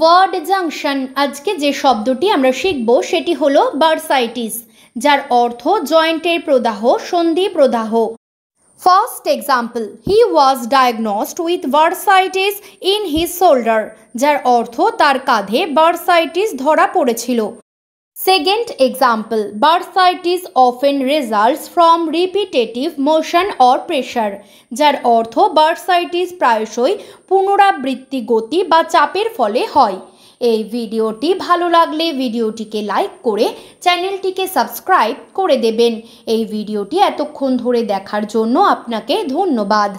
word junction আজকে যে শব্দটি আমরা শিখব সেটি হলো বার্সাইটিস যার অর্থ জয়েন্টের প্রদাহ সন্ধি প্রদাহ first example he was diagnosed with bursitis in his shoulder যার অর্থ তার কাঁধে বার্সাইটিস ধরা পড়েছিল Second example, bursitis often results from repetitive motion or pressure, যার অর্থ bursitis প্রায়শই পুনরাবৃত্তি গতি বা চাপের ফলে হয় এই ভিডিওটি ভালো লাগলে ভিডিওটিকে লাইক করে চ্যানেলটিকে সাবস্ক্রাইব করে দেবেন এই ভিডিওটি এতক্ষণ ধরে দেখার জন্য আপনাকে ধন্যবাদ